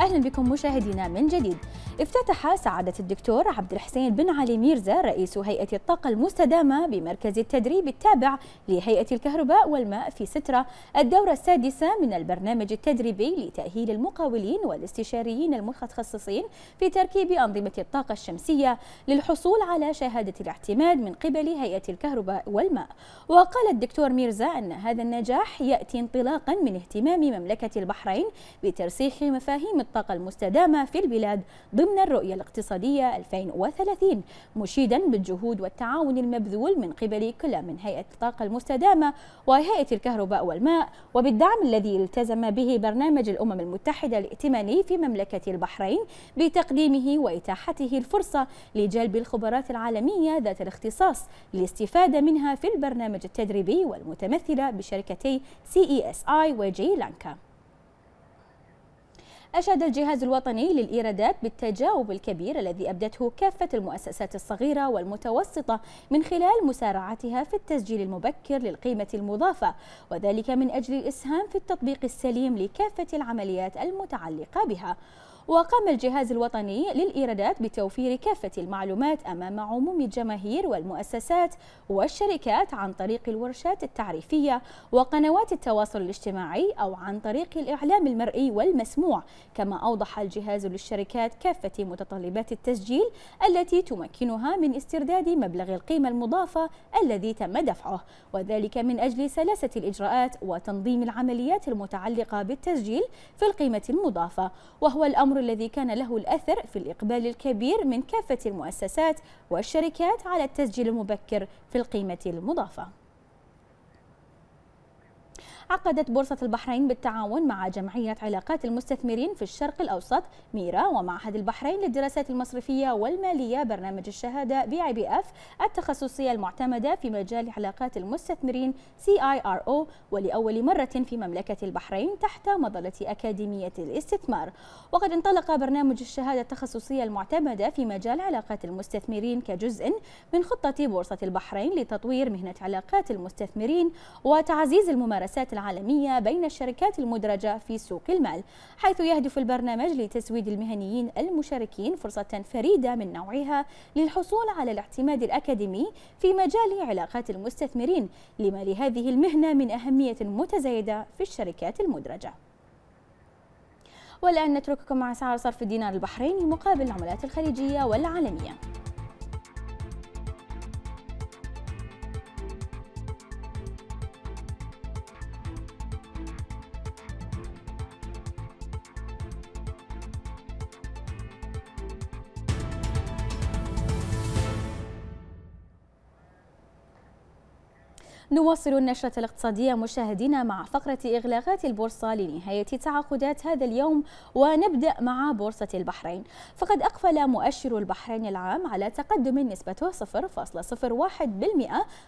أهلا بكم مشاهدينا من جديد افتتح سعادة الدكتور عبد الحسين بن علي ميرزا رئيس هيئة الطاقة المستدامة بمركز التدريب التابع لهيئة الكهرباء والماء في سترة الدورة السادسة من البرنامج التدريبي لتأهيل المقاولين والاستشاريين المتخصصين في تركيب أنظمة الطاقة الشمسية للحصول على شهادة الاعتماد من قبل هيئة الكهرباء والماء وقال الدكتور ميرزا أن هذا النجاح يأتي انطلاقا من اهتمام مملكة البحرين بترسيخ مفاهيم الطاقة المستدامة في البلاد ضمن الرؤية الاقتصادية 2030 مشيدا بالجهود والتعاون المبذول من قبل كل من هيئة الطاقة المستدامة وهيئة الكهرباء والماء وبالدعم الذي التزم به برنامج الأمم المتحدة الائتماني في مملكة البحرين بتقديمه وإتاحته الفرصة لجلب الخبرات العالمية ذات الاختصاص للاستفادة منها في البرنامج التدريبي والمتمثلة بشركتي سي اي اس اي لانكا أشاد الجهاز الوطني للإيرادات بالتجاوب الكبير الذي أبدته كافة المؤسسات الصغيرة والمتوسطة من خلال مسارعتها في التسجيل المبكر للقيمة المضافة وذلك من أجل الإسهام في التطبيق السليم لكافة العمليات المتعلقة بها وقام الجهاز الوطني للإيرادات بتوفير كافة المعلومات أمام عموم الجماهير والمؤسسات والشركات عن طريق الورشات التعريفية وقنوات التواصل الاجتماعي أو عن طريق الإعلام المرئي والمسموع كما أوضح الجهاز للشركات كافة متطلبات التسجيل التي تمكنها من استرداد مبلغ القيمة المضافة الذي تم دفعه وذلك من أجل سلاسة الإجراءات وتنظيم العمليات المتعلقة بالتسجيل في القيمة المضافة وهو الأمر الأمر الذي كان له الأثر في الإقبال الكبير من كافة المؤسسات والشركات على التسجيل المبكر في القيمة المضافة عقدت بورصة البحرين بالتعاون مع جمعية علاقات المستثمرين في الشرق الأوسط ميرا ومعهد البحرين للدراسات المصرفية والمالية برنامج الشهادة بي اي بي اف التخصصية المعتمدة في مجال علاقات المستثمرين سي اي ار او ولأول مرة في مملكة البحرين تحت مظلة أكاديمية الاستثمار وقد انطلق برنامج الشهادة التخصصية المعتمدة في مجال علاقات المستثمرين كجزء من خطة بورصة البحرين لتطوير مهنة علاقات المستثمرين وتعزيز الممارسات العالمية بين الشركات المدرجة في سوق المال حيث يهدف البرنامج لتسويد المهنيين المشاركين فرصة فريدة من نوعها للحصول على الاعتماد الأكاديمي في مجال علاقات المستثمرين لما لهذه المهنة من أهمية متزايدة في الشركات المدرجة والآن نترككم مع سعر صرف الدينار البحريني مقابل العملات الخليجية والعالمية نواصل النشرة الاقتصادية مشاهدينا مع فقرة إغلاقات البورصة لنهاية تعاقدات هذا اليوم ونبدأ مع بورصة البحرين فقد أقفل مؤشر البحرين العام على تقدم نسبته 0.01%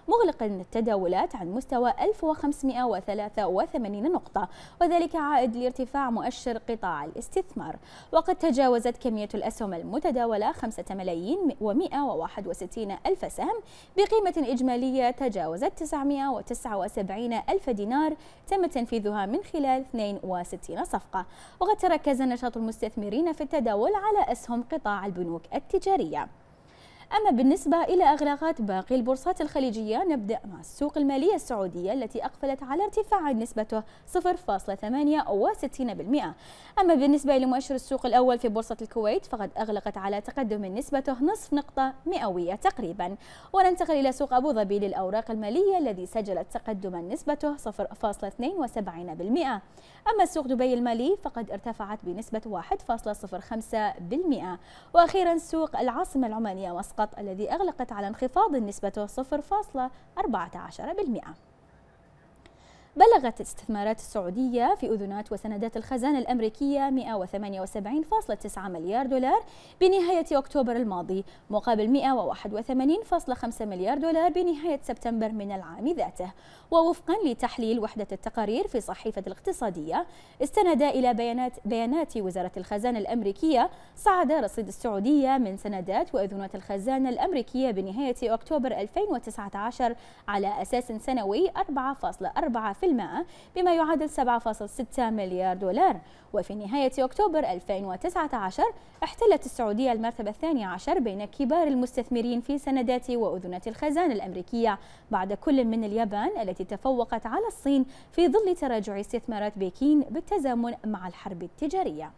مغلق التداولات عن مستوى 1583 نقطة وذلك عائد لارتفاع مؤشر قطاع الاستثمار وقد تجاوزت كمية الأسهم المتداولة 5 ملايين و161 ألف سهم بقيمة إجمالية تجاوزت 900 479 ألف دينار تم تنفيذها من خلال 62 صفقة وقد تركز نشاط المستثمرين في التداول على أسهم قطاع البنوك التجارية أما بالنسبة إلى أغلاقات باقي البورصات الخليجية نبدأ مع السوق المالية السعودية التي أقفلت على ارتفاع نسبته 0.68% أما بالنسبة لمؤشر السوق الأول في بورصة الكويت فقد أغلقت على تقدم نسبته نصف نقطة مئوية تقريبا وننتقل إلى سوق أبو ظبي للأوراق المالية الذي سجلت تقدما نسبته 0.72% أما سوق دبي المالي فقد ارتفعت بنسبة 1.05% وأخيرا سوق العاصمة العمانية مسقط فقط الذي أغلقت على انخفاض نسبته 0.14% بلغت استثمارات السعودية في أذنات وسندات الخزانة الأمريكية 178.9 مليار دولار بنهاية أكتوبر الماضي مقابل 181.5 مليار دولار بنهاية سبتمبر من العام ذاته ووفقا لتحليل وحدة التقارير في صحيفة الاقتصادية استند إلى بيانات بيانات وزارة الخزانة الأمريكية صعد رصيد السعودية من سندات وأذنات الخزانة الأمريكية بنهاية أكتوبر 2019 على أساس سنوي 4.4 بما يعادل 7.6 مليار دولار وفي نهاية أكتوبر 2019 احتلت السعودية المرتبة الثانية عشر بين كبار المستثمرين في سندات وأذنة الخزانة الأمريكية بعد كل من اليابان التي تفوقت على الصين في ظل تراجع استثمارات بكين بالتزامن مع الحرب التجارية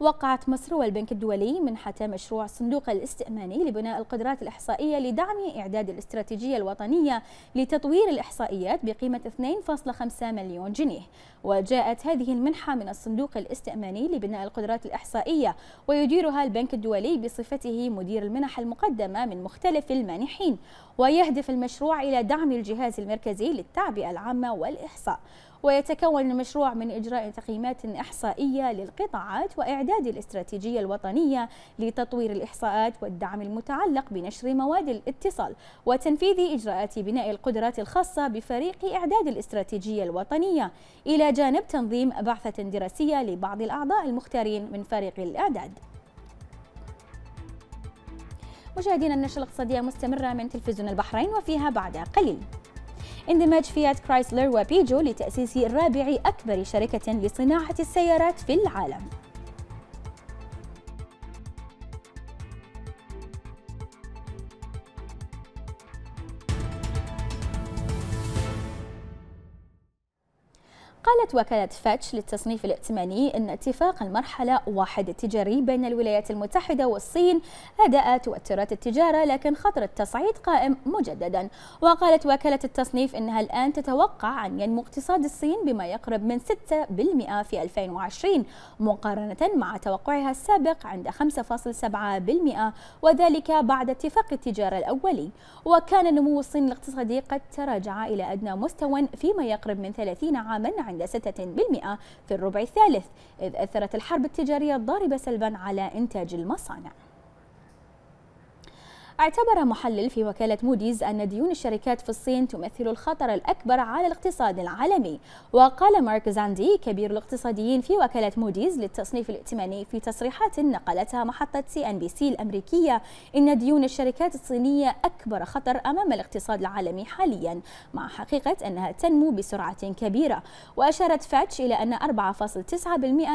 وقعت مصر والبنك الدولي منحة مشروع صندوق الاستئماني لبناء القدرات الإحصائية لدعم إعداد الاستراتيجية الوطنية لتطوير الإحصائيات بقيمة 2.5 مليون جنيه وجاءت هذه المنحة من الصندوق الاستئماني لبناء القدرات الإحصائية ويديرها البنك الدولي بصفته مدير المنح المقدمة من مختلف المانحين ويهدف المشروع إلى دعم الجهاز المركزي للتعبئة العامة والإحصاء ويتكون المشروع من إجراء تقييمات إحصائية للقطاعات وإعداد الاستراتيجية الوطنية لتطوير الإحصاءات والدعم المتعلق بنشر مواد الاتصال وتنفيذ إجراءات بناء القدرات الخاصة بفريق إعداد الاستراتيجية الوطنية إلى جانب تنظيم بعثة دراسية لبعض الأعضاء المختارين من فريق الإعداد مشاهدينا النشرة الاقتصادية مستمرة من تلفزيون البحرين وفيها بعد قليل اندماج فيات كرايسلر وبيجو لتأسيس رابع أكبر شركة لصناعة السيارات في العالم قالت وكالة فاتش للتصنيف الائتماني أن اتفاق المرحلة واحد التجاري بين الولايات المتحدة والصين أداء توترات التجارة لكن خطر التصعيد قائم مجددا وقالت وكالة التصنيف أنها الآن تتوقع أن ينمو اقتصاد الصين بما يقرب من 6% في 2020 مقارنة مع توقعها السابق عند 5.7% وذلك بعد اتفاق التجارة الأولي وكان نمو الصين الاقتصادي قد تراجع إلى أدنى مستوى فيما يقرب من 30 عاما عند إلى 6% في الربع الثالث إذ أثرت الحرب التجارية الضاربة سلبا على إنتاج المصانع اعتبر محلل في وكالة موديز أن ديون الشركات في الصين تمثل الخطر الأكبر على الاقتصاد العالمي وقال مارك زاندي كبير الاقتصاديين في وكالة موديز للتصنيف الائتماني في تصريحات نقلتها محطة سي أن بي سي الأمريكية إن ديون الشركات الصينية أكبر خطر أمام الاقتصاد العالمي حاليا مع حقيقة أنها تنمو بسرعة كبيرة وأشارت فاتش إلى أن 4.9%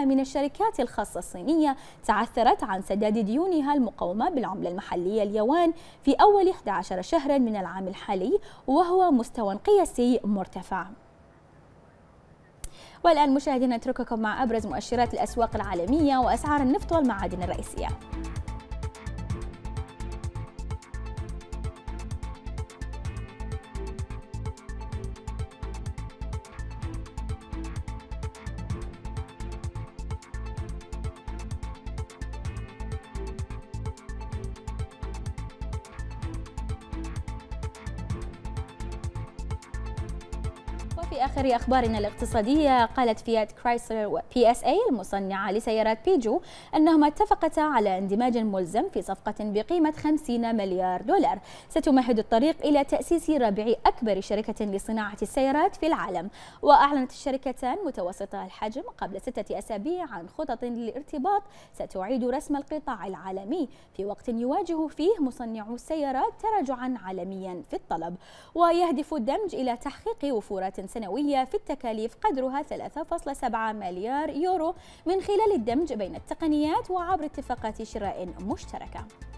من الشركات الخاصة الصينية تعثرت عن سداد ديونها المقومة بالعملة المحلية اليوان في أول 11 شهرا من العام الحالي وهو مستوى قياسي مرتفع والآن مشاهدينا نترككم مع أبرز مؤشرات الأسواق العالمية وأسعار النفط والمعادن الرئيسية وفي آخر أخبارنا الاقتصادية قالت فيات كرايسلر وبي اس اي المصنعة لسيارات بيجو أنهما اتفقتا على اندماج ملزم في صفقة بقيمة 50 مليار دولار ستمهد الطريق إلى تأسيس رابع أكبر شركة لصناعة السيارات في العالم وأعلنت الشركتان متوسطة الحجم قبل ستة أسابيع عن خطط للارتباط ستعيد رسم القطاع العالمي في وقت يواجه فيه مصنعو السيارات تراجعا عالميا في الطلب ويهدف الدمج إلى تحقيق وفورات سنوية في التكاليف قدرها 3.7 مليار يورو من خلال الدمج بين التقنيات وعبر اتفاقات شراء مشتركة